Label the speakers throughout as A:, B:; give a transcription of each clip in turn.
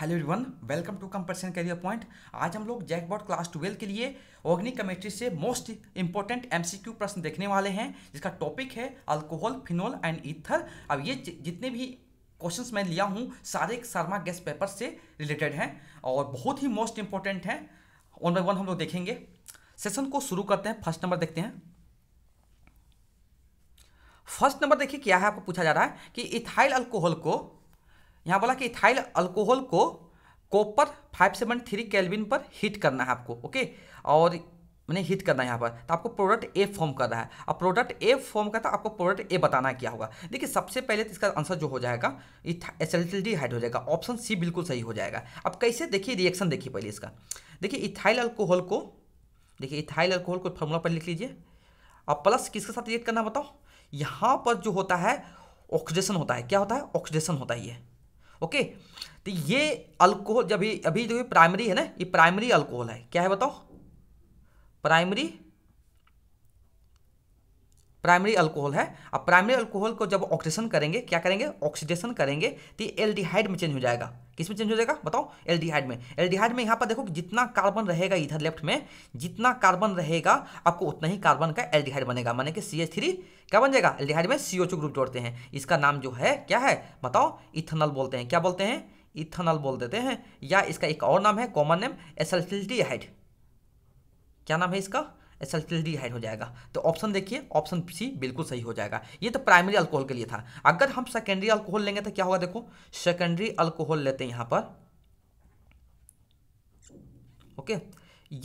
A: Hello everyone welcome to come percent career point आज हम लोग जैकबॉट क्लास ट्वेल्व के लिए ऑर्गेनिक केमिस्ट्री से मोस्ट इंपॉर्टेंट एमसीक्यू प्रश्न देखने वाले हैं जिसका टॉपिक है अल्कोहल फिनोल एंड ईथर अब ये जितने भी क्वेश्चंस मैं लिया हूँ सारे शर्मा गेस्ट पेपर से रिलेटेड हैं और बहुत ही मोस्ट इंपॉर्टेंट हैं वन बाई वन हम लोग देखेंगे सेशन को शुरू करते हैं फर्स्ट नंबर देखते हैं फर्स्ट नंबर देखिए क्या है आपको पूछा जा रहा है कि इथाइल अल्कोहल को यहाँ बोला कि इथाइल अल्कोहल को copper five seven three kelvin पर हीट करना है आपको ओके और मैंने हीट करना है यहाँ पर तो आपको प्रोडक्ट ए फॉर्म करना है अब प्रोडक्ट ए फॉर्म करता है आपको प्रोडक्ट ए बताना क्या होगा देखिए सबसे पहले तो इसका आंसर जो हो जाएगा एस एल डी हाइड हो जाएगा ऑप्शन सी बिल्कुल सही हो जाएगा अब कैसे देखिए रिएक्शन देखिए पहले इसका देखिए इथाइल अल्कोहल को देखिए इथाइल अल्कोहल को फॉर्मूला पर लिख लीजिए अब प्लस किसके साथ रिएक्ट करना बताओ यहाँ पर जो होता है ऑक्सीडेशन होता है क्या होता है ऑक्सीडेशन होता है ये ओके तो ये अल्कोहल जब अभी जो प्राइमरी है ना ये प्राइमरी अल्कोहल है क्या है बताओ प्राइमरी प्राइमरी अल्कोहल है अब प्राइमरी अल्कोहल को जब ऑक्सीडेशन करेंगे क्या करेंगे ऑक्सीडेशन करेंगे तो एल्डिहाइड में चेंज हो जाएगा किस में चेंज हो जाएगा बताओ एल्डिहाइड में एल्डिहाइड में यहाँ पर देखो जितना कार्बन रहेगा इधर लेफ्ट में जितना कार्बन रहेगा आपको उतना ही कार्बन का एल्डिहाइड बनेगा माने कि सी थ्री क्या बन जाएगा एल्डिहाइड में सी ग्रुप जोड़ते हैं इसका नाम जो है क्या है बताओ इथनल बोलते हैं क्या बोलते हैं इथनल बोल देते हैं या इसका एक और नाम है कॉमन नेम एसल्टिल्टीहाइड क्या नाम है इसका एसल्टिल्डिहाइड हो जाएगा तो ऑप्शन देखिए ऑप्शन सी बिल्कुल सही हो जाएगा ये तो प्राइमरी अल्कोहल के लिए था अगर हम सेकेंडरी अल्कोहल लेंगे तो क्या होगा देखो सेकेंडरी अल्कोहल लेते हैं यहाँ पर ओके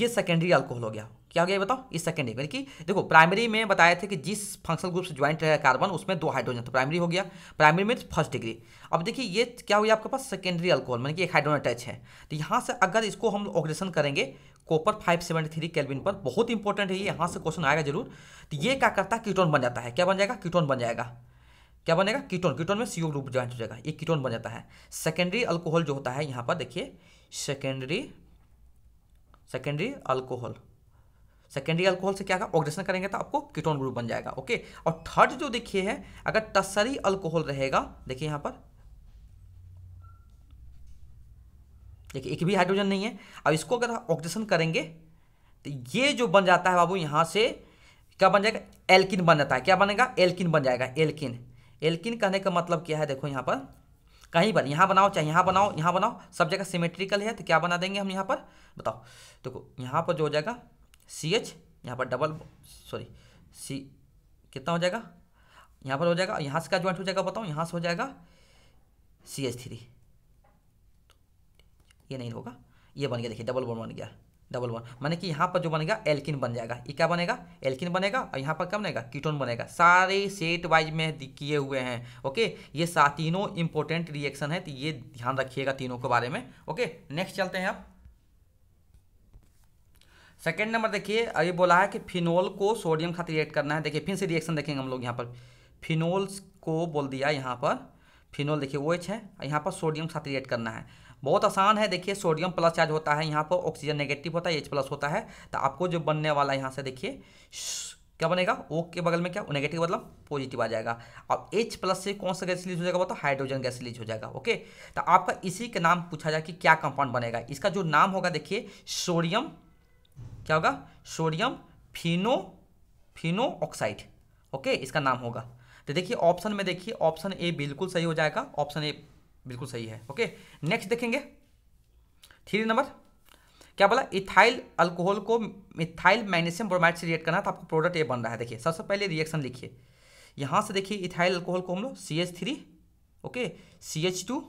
A: ये सेकेंडरी अल्कोहल हो गया क्या हो गया बताओ इस सेकेंडरी यानी कि देखो प्राइमरी में बताए थे कि जिस फंक्शनल ग्रुप से ज्वाइंट रहेगा कार्बन उसमें दो हाइड्रोजन तो प्राइमरी हो गया प्राइमरी में फर्स्ट डिग्री अब देखिए ये क्या हो गया आपके पास सेकेंडरी अल्कोहल मानी कि एक हाइड्रोजन अटैच है तो यहाँ से अगर इसको हम ऑक्सीडेशन करेंगे कॉपर 573 कैलविन पर बहुत इंपॉर्टेंट है ये यहाँ से क्वेश्चन आएगा जरूर तो ये क्या करता है कीटोन बन जाता है क्या बन जाएगा कीटोन बन जाएगा क्या बनेगा कीटोन कीटोन में सीओ ग्रुप ज्वाइंट हो जाएगा ये कीटोन बन जाता है सेकेंडरी अल्कोहल जो होता है यहाँ पर देखिए secondary secondary alcohol secondary alcohol से क्या ऑक्सीजन करेंगे तो आपको कीटोन ग्रुप बन जाएगा ओके और थर्ड जो देखिए है अगर टसरी अल्कोहल रहेगा देखिए यहाँ पर देखिए एक भी हाइड्रोजन नहीं है अब इसको अगर ऑक्सीजन करेंगे तो ये जो बन जाता है बाबू यहाँ से क्या बन जाएगा एल्किन बन जाता है क्या बनेगा एल्किन बन जाएगा एल्किन एल्किन कहने का मतलब क्या है देखो यहाँ पर कहीं पर यहाँ बनाओ चाहे यहाँ बनाओ यहाँ बनाओ सब जगह सिमेट्रिकल है तो क्या बना देंगे हम यहाँ पर बताओ देखो तो यहाँ पर जो हो जाएगा सी एच यहाँ पर डबल सॉरी सी कितना हो जाएगा यहाँ पर हो जाएगा यहाँ से क्या ज्वाइंट हो जाएगा बताओ यहाँ से हो जाएगा सी एच थ्री ये नहीं होगा ये बन गया देखिए डबल बॉन्ड बन गया डबल वन माने कि यहाँ पर जो बनेगा एल्किन बन जाएगा ये क्या बनेगा एल्किन बनेगा और यहाँ पर क्या बनेगा कीटोन बनेगा सारे सेट वाइज में किए हुए हैं ओके ये सात तीनों इंपॉर्टेंट रिएक्शन है तो ये ध्यान रखिएगा तीनों के बारे में ओके नेक्स्ट चलते हैं आप सेकेंड नंबर देखिए अभी बोला है कि फिनोल को सोडियम खाते रिएक्ट करना है देखिए फिर से रिएक्शन देखेंगे हम लोग यहाँ पर फिनोल्स को बोल दिया यहाँ पर फिनोल देखिए ओ है यहाँ पर सोडियम सैचुरेट करना है बहुत आसान है देखिए सोडियम प्लस चार्ज होता है यहाँ पर ऑक्सीजन नेगेटिव होता है एच प्लस होता है तो आपको जो बनने वाला यहाँ से देखिए क्या बनेगा ओ के बगल में क्या नेगेटिव मतलब पॉजिटिव आ जाएगा अब एच प्लस से कौन सा गैस लीज हो जाएगा बताओ हाइड्रोजन गैस रिलीज हो जाएगा ओके तो आपका इसी के नाम पूछा जाए कि क्या कंपाउंड बनेगा इसका जो नाम होगा देखिए सोडियम क्या होगा sodium pheno phenoxide okay इसका नाम होगा तो देखिए ऑप्शन में देखिए ऑप्शन ए बिल्कुल सही हो जाएगा ऑप्शन ए बिल्कुल सही है ओके नेक्स्ट देखेंगे थ्री नंबर क्या बोला इथाइल अल्कोहल को मिथाइल मैग्नीशियम ब्रोमाइड से रिएक्ट करना तो आपको प्रोडक्ट ए बन रहा है देखिए सबसे पहले रिएक्शन लिखिए यहाँ से देखिए इथाइल अल्कोहल को हम लोग C H three okay C H two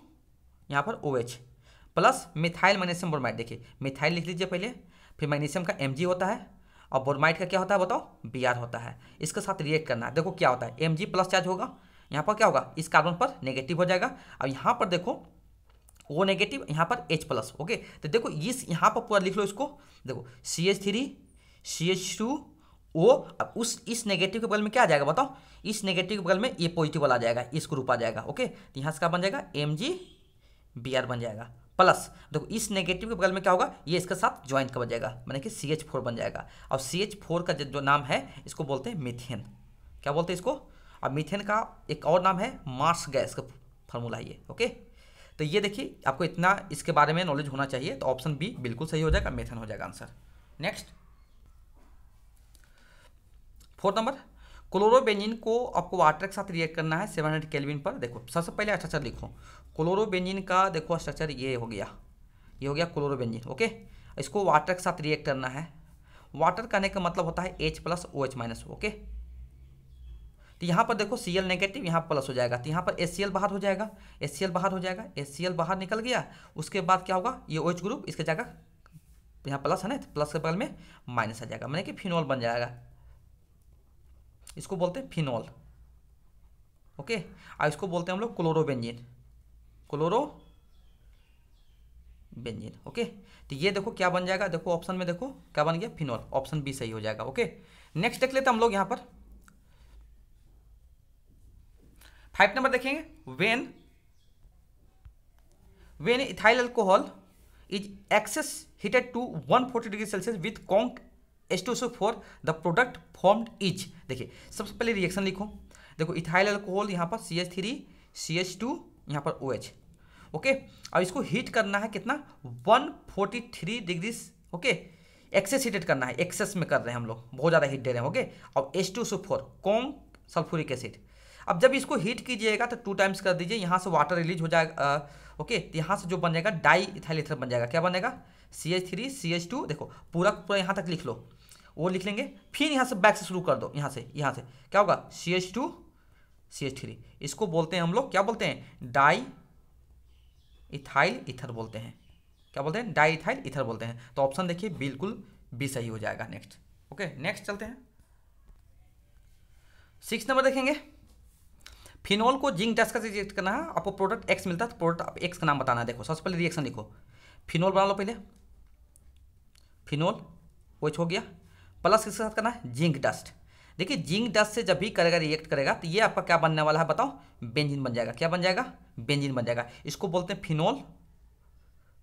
A: यहाँ पर O H plus methyl magnesium bromide देखिए मिथाइल लिख लीजिए पहले फिर मैग्नीशियम का एम जी होता है और ब्रोमाइड का क्या होता है बताओ बी होता है इसके साथ रिएक्ट करना है देखो क्या होता है एम प्लस चार्ज होगा यहाँ पर क्या होगा इस कार्बन पर नेगेटिव हो जाएगा अब यहाँ पर देखो ओ नेगेटिव यहाँ पर एच प्लस ओके तो देखो इस यहाँ पर पूरा लिख लो इसको देखो C H three C H two O अब उस इस नेगेटिव के बगल में क्या आ जाएगा बताओ इस नेगेटिव के बगल में ये पॉजिटिव वाला आ जाएगा इस ग्रुप आ जाएगा ओके तो यहाँ से क्या बन जाएगा एम जी बी आर बन जाएगा प्लस देखो इस नेगेटिव के बगल में क्या होगा ये इसके साथ ज्वाइन कर जाएगा मैंने कि सी एच फोर बन जाएगा और सी एच फोर का जो नाम है इसको बोलते हैं मिथेन क्या बोलते हैं इसको अब मिथेन का एक और नाम है मार्स गैस का फॉर्मूला ये ओके तो ये देखिए आपको इतना इसके बारे में नॉलेज होना चाहिए तो ऑप्शन बी बिल्कुल सही हो जाएगा मिथेन हो जाएगा answer next fourth number chlorobenzene को आपको वाटर के साथ रिएक्ट करना है सेवन हंड्रेड केलविन पर देखो सबसे पहले स्ट्रक्चर अच्छा लिखो क्लोरोबेनजिन का देखो स्ट्रक्चर ये हो गया ये हो गया क्लोरोबेनजिन ओके इसको वाटर के साथ रिएक्ट करना है वाटर करने का मतलब होता है H plus O H minus okay तो यहाँ पर देखो सी एल नेगेटिव यहाँ प्लस हो जाएगा तो यहाँ पर एस सी एल बाहर हो जाएगा एस सी एल बाहर हो जाएगा एस सी एल बाहर निकल गया उसके बाद क्या होगा ये ओ एच ग्रुप इसके जाएगा यहाँ प्लस है ना प्लस तो के बगल में माइनस आ जाएगा मैंने कि फिनोल बन जाएगा इसको बोलते हैं फिनॉल ओके और इसको बोलते हैं हम लोग क्लोरोबेंजिन क्लोरो बेंजिन ओके तो ये देखो क्या बन जाएगा देखो ऑप्शन में देखो क्या बन गया फिनॉल ऑप्शन बी सही हो जाएगा ओके नेक्स्ट देख लेते हम लोग यहां पर फाइव नंबर देखेंगे when when ethyl alcohol is excess heated to 140 degree Celsius with conc H two four the product formed each देखिए सबसे पहले रिएक्शन लिखो देखो इथाइल अल्कोहल यहाँ पर C H three C H two यहाँ पर ओ एच ओके अब इसको हीट करना है कितना 143 डिग्री ओके एक्सेस हीटेड करना है एक्सेस में कर रहे हैं हम लोग बहुत ज़्यादा हीट दे रहे हैं ओके अब H two so four conc sulphuric acid अब जब इसको हीट कीजिएगा तो टू टाइम्स कर दीजिए यहाँ से वाटर रिलीज हो जाएगा ओके तो यहाँ से जो बनेगा डाई इथाइल एथर बन जाएगा क्या बनेगा C H three C H two देखो पूरा पूरा यहाँ तक लिख लो वो लिख लेंगे फिर यहाँ से बैक से शुरू कर दो यहाँ से यहाँ से क्या होगा C H two C H three इसको बोलते हैं हम लोग क्या बोलते हैं डाई इथाइल इथर बोलते हैं क्या बोलते हैं डाई इथाइल इथर बोलते हैं तो ऑप्शन देखिए बिल्कुल बी सही हो जाएगा नेक्स्ट ओके नेक्स्ट चलते हैं सिक्स नंबर देखेंगे फिनोल को जिंक डैश का रिजेक्ट करना है आपको प्रोडक्ट एक्स मिलता है तो प्रोडक्ट आप एक्स का नाम बताना है देखो सबसे पहले रिएक्शन लिखो फिनोल बना लो पहले फिनोल वो छो गया प्लस किसके साथ करना है जिंक डस्ट देखिए जिंक डस्ट से जब भी करेगा रिएक्ट करेगा तो ये आपका क्या बनने वाला है बताओ बेंजिन बन जाएगा क्या बन जाएगा बेंजिन बन जाएगा इसको बोलते हैं फिनोल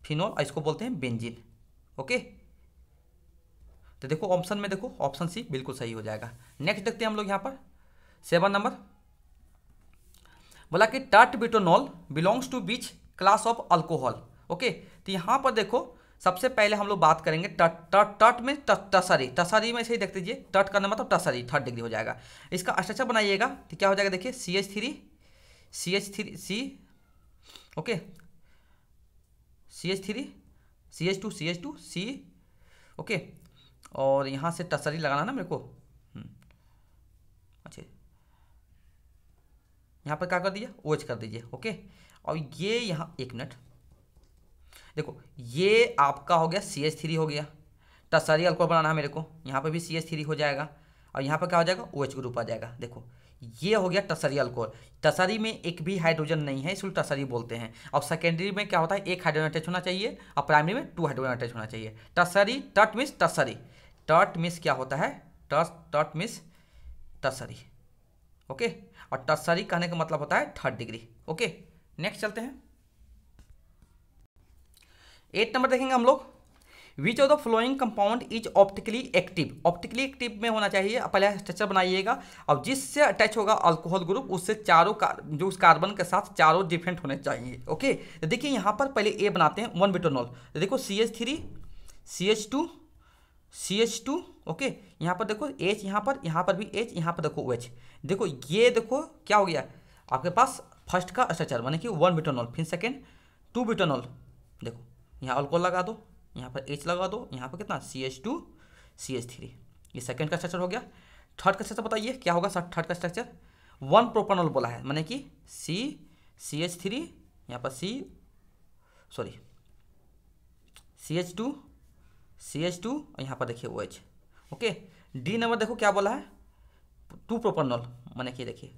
A: फिनोल और इसको बोलते हैं बेंजिन ओके तो देखो ऑप्शन में देखो ऑप्शन सी बिल्कुल सही हो जाएगा नेक्स्ट देखते हैं हम लोग यहाँ पर सेवन नंबर बोला कि टाट butanol belongs to which class of alcohol okay तो यहाँ पर देखो सबसे पहले हम लोग बात करेंगे टट टट टट में टसरी टसरी में सही देख दीजिए टट करने मतलब टसरी थर्ड डिग्री हो जाएगा इसका स्ट्रक्चर अच्छा, अच्छा बनाइएगा तो क्या हो जाएगा देखिए C H three C H three C okay C H three C H two C H two C okay और यहाँ से टसरी लगाना ना मेरे को हम्म। अच्छा यहाँ पर क्या कर दीजिए ओज कर दीजिए ओके और ये यहाँ एक मिनट देखो ये आपका हो गया सी एच थ्री हो गया टसरी अल्कोहल बनाना है मेरे को यहाँ पर भी सी एच थ्री हो जाएगा और यहाँ पर क्या हो जाएगा ओ एच ग्रुप आ जाएगा देखो ये हो गया टसरी अल्कोहल टसरी में एक भी हाइड्रोजन नहीं है इसलिए टसरी बोलते हैं और सेकेंडरी में क्या होता है एक हाइड्रोजन अटैच होना चाहिए और प्राइमरी में टू हाइड्रोजन अटैच होना चाहिए टसरी टट मिस टसरी टट मिस क्या होता है टस टट मिस टसरी ओके और टसरी कहने का मतलब होता है थर्ड डिग्री ओके नेक्स्ट चलते हैं एट नंबर देखेंगे हम लोग which of the following compound is optically active optically active में होना चाहिए पहले स्ट्रक्चर बनाइएगा और जिससे अटैच होगा अल्कोहल ग्रुप उससे चारों कार, जो उस कार्बन के साथ चारों डिफरेंट होने चाहिए ओके तो देखिए यहाँ पर पहले ए बनाते हैं वन बिटोनॉल तो देखो C H three C H two C H two okay यहाँ पर देखो एच यहाँ पर यहाँ पर भी एच यहाँ पर देखो ओ एच देखो ये देखो क्या हो गया आपके पास फर्स्ट का स्ट्रक्चर मानी कि वन बिटोनॉल फिर सेकेंड टू बिटोनॉल देखो यहाँ अल्कोहल लगा दो यहाँ पर एच लगा दो यहाँ पर कितना C H two C H three ये सेकेंड का स्ट्रक्चर हो गया थर्ड का स्ट्रक्चर बताइए क्या होगा सर थर्ड का स्ट्रक्चर वन प्रोपानोल बोला है मैंने कि सी सी एच थ्री यहाँ पर C sorry C H two C H two और यहाँ पर देखिए O H okay D number देखो क्या बोला है टू प्रोपानोल मैंने कि देखिए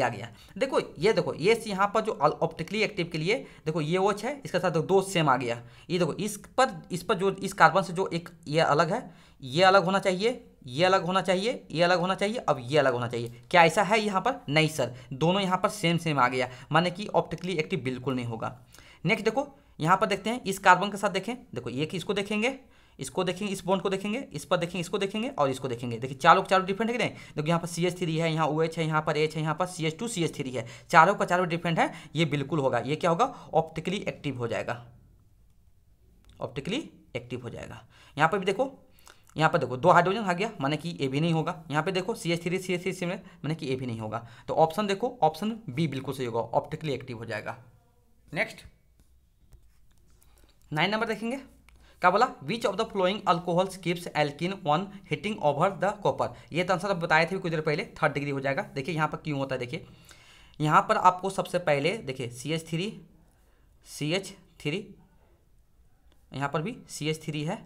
A: आ गया देखो ये देखो ये यहाँ पर जो ऑप्टिकली एक्टिव के लिए देखो ये वो है इसके साथ दो, दो सेम आ गया ये देखो इस पर इस पर जो इस कार्बन से जो एक ये अलग है ये अलग होना चाहिए ये अलग होना चाहिए ये अलग होना चाहिए अब ये अलग होना चाहिए क्या ऐसा है यहाँ पर नहीं सर दोनों यहाँ पर सेम सेम आ गया माने कि ऑप्टिकली एक्टिव बिल्कुल नहीं होगा नेक्स्ट देखो यहाँ पर देखते हैं इस कार्बन के साथ देखें देखो ये कि इसको देखेंगे इसको देखेंगे इस बॉन्ड को देखेंगे इस पर देखेंगे इसको देखेंगे और इसको देखेंगे देखिए चारों चारों डिफरेंट है कि नहीं देखो यहाँ पर सी एच थ्री है यहाँ ओ एच है यहाँ पर एच है यहाँ पर C H two C H three है चारों का चारों डिफरेंट है ये बिल्कुल होगा ये क्या होगा ऑप्टिकली एक्टिव हो जाएगा ऑप्टिकली एक्टिव हो जाएगा यहाँ पर भी देखो यहाँ पर देखो दो हाइड्रोजन आ गया माने कि ए भी नहीं होगा यहाँ पे देखो C H three C H three में माने कि ए भी नहीं होगा तो ऑप्शन देखो ऑप्शन बी बिल्कुल सही होगा ऑप्टिकली एक्टिव हो जाएगा नेक्स्ट नाइन नंबर देखेंगे क्या बोला which of the following alcohol skips alkene on heating over the copper ये तो आंसर आप बताए थे कुछ देर पहले थर्ड डिग्री हो जाएगा देखिए यहाँ पर क्यों होता है देखिए यहाँ पर आपको सबसे पहले देखिए C H three C H three यहाँ पर भी सी एच थ्री है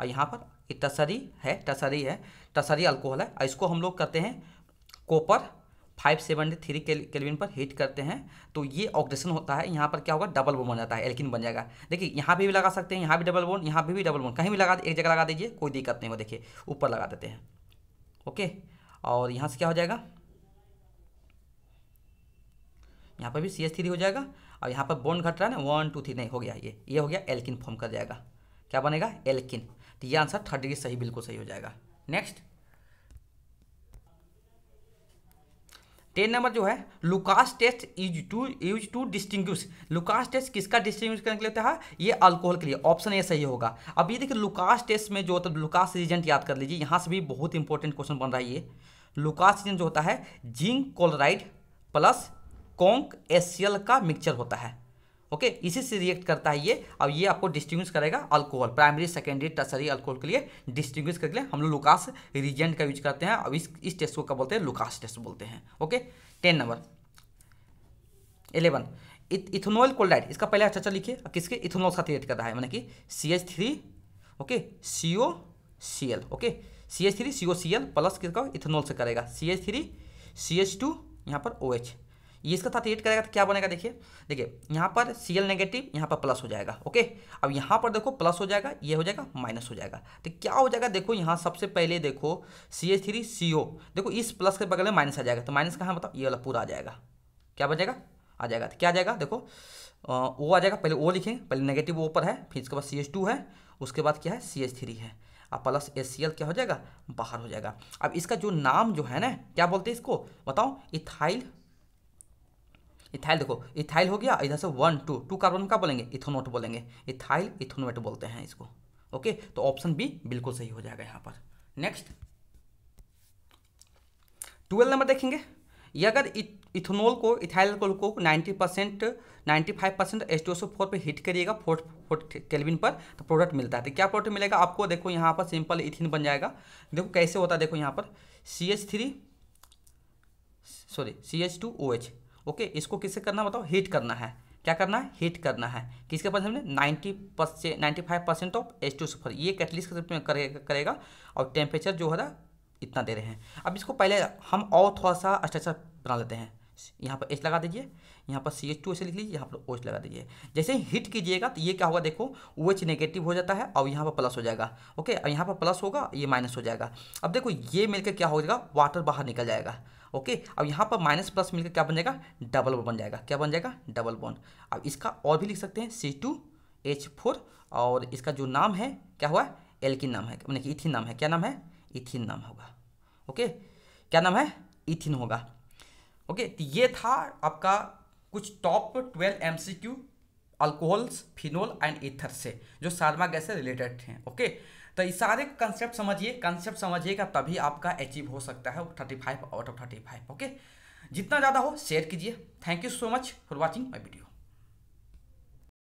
A: और यहाँ पर टसरी है टसरी है टसरी अल्कोहल है इसको हम लोग करते हैं copper five seventy three kelvin पर हीट करते हैं तो ये ऑक्सीजन होता है यहाँ पर क्या होगा डबल बोन बन जाता है एल्किन बन जाएगा देखिए यहाँ भी, भी लगा सकते हैं यहाँ भी डबल बोन यहाँ भी, भी डबल बोन कहीं भी लगा एक जगह लगा दीजिए कोई दिक्कत नहीं हो देखिए ऊपर लगा देते हैं ओके और यहाँ से क्या हो जाएगा यहाँ पर भी सी एस थ्री हो जाएगा और यहाँ पर बोन घट रहा है ना वन टू थ्री नहीं हो गया ये ये हो गया एल्किन फॉर्म कर जाएगा क्या बनेगा एल्किन तो ये आंसर थर्ड डिग्री सही बिल्कुल सही हो जाएगा नेक्स्ट टेन नंबर जो है Lucas test is to use to distinguish Lucas test किसका डिस्टिंग्विश करने के लिए था है ये अल्कोहल के लिए ऑप्शन ए सही होगा अब ये देखिए लुकास टेस्ट में जो होता है लुकास रिजेंट याद कर लीजिए यहाँ से भी बहुत इंपॉर्टेंट क्वेश्चन बन रहा है ये लुकास रिजेंट जो होता है zinc chloride plus conc S का मिक्सचर होता है ओके okay, इसी से रिएक्ट करता है ये अब ये आपको डिस्टिंग्विश करेगा alcohol primary secondary tertiary alcohol के लिए डिस्टिंग्विश करके लिए हम लोग लुकास रिजेंट का यूज करते हैं अब इस इस टेस्ट को क्या बोलते हैं लुकास टेस्ट बोलते हैं okay ten number eleven ethanol chloride इसका पहले अच्छा अच्छा लिखिए किसके इथोनॉल साथ रिएक्ट कर रहा है मैंने कि C H three okay C O C L okay C H three C O C L plus किसका इथोनोल से करेगा C H three C H two यहाँ पर ओ OH, एच ये इसके साथ एड करेगा तो क्या बनेगा देखिए देखिए यहाँ पर सी एल नेगेटिव यहाँ पर प्लस हो जाएगा ओके अब यहाँ पर देखो प्लस हो जाएगा ये हो जाएगा माइनस हो जाएगा तो क्या हो जाएगा देखो यहाँ सबसे पहले देखो सी एच थ्री सी ओ देखो इस प्लस के बगल में माइनस आ जाएगा तो माइनस कहाँ बताओ मतलब? ये वाला पूरा आ जाएगा क्या बन जाएगा आ जाएगा तो क्या आ जाएगा देखो ओ आ जाएगा पहले ओ लिखें पहले नेगेटिव ओ पर है फिर इसके बाद सी एच टू है उसके बाद क्या है सी एच थ्री है अब प्लस एस सी एल क्या हो जाएगा बाहर हो जाएगा अब इसका जो नाम जो है ना क्या बोलते हैं इसको बताओ इथाइल इथाइल देखो इथाइल हो गया इधर से वन टू टू कार्बन का बोलेंगे इथोनोट बोलेंगे इथाइल इथोनोट बोलते हैं इसको ओके तो ऑप्शन बी बिल्कुल सही हो जाएगा यहाँ पर नेक्स्ट ट्वेल्व नंबर देखेंगे ये अगर इथोनोल को इथाइल को ninety percent ninety five percent H T O four पर हीट करिएगा फोर्थ फोर्थ केल्विन पर तो प्रोडक्ट मिलता है तो क्या प्रोडक्ट मिलेगा आपको देखो यहाँ पर सिंपल इथिन बन जाएगा देखो कैसे होता है देखो यहाँ पर C H three sorry C H two O H okay इसको किससे करना बताओ हीट करना है क्या करना है हीट करना है किसके पास हमने ninety percent ninety five percent of H two sulphur ये कैटलिस्ट के रूप में करेगा करेगा और टेम्परेचर जो है ना इतना दे रहे हैं अब इसको पहले हम और थोड़ा सा स्ट्रक्चर बना लेते हैं यहाँ पर एच लगा दीजिए यहाँ पर सी एच टू ऐसे लिख लीजिए यहाँ पर ओच लगा दीजिए जैसे हीट कीजिएगा तो ये क्या होगा देखो ओ एच नेगेटिव हो जाता है और यहाँ पर प्लस हो जाएगा ओके और यहाँ पर प्लस होगा ये माइनस हो जाएगा अब देखो ये मिलकर क्या हो जाएगा वाटर बाहर निकल जाएगा ओके अब यहाँ पर माइनस प्लस मिलकर क्या बन जाएगा डबल बन जाएगा क्या बन जाएगा डबल बॉन्ड अब इसका और भी लिख सकते हैं सी टू एच फोर और इसका जो नाम है क्या हुआ एल्किन नाम है मैंने कि इथिन नाम है क्या नाम है इथिन नाम होगा ओके क्या नाम है इथिन होगा ओके तो ये था आपका कुछ top twelve M C Q alcohols phenol and ether से जो सारमा गैस से रिलेटेड हैं ओके तो ये सारे कंसेप्ट समझिए कंसेप्ट समझिएगा तभी आपका अचीव हो सकता है thirty five out of thirty five okay जितना ज़्यादा हो शेयर कीजिए thank you so much for watching my video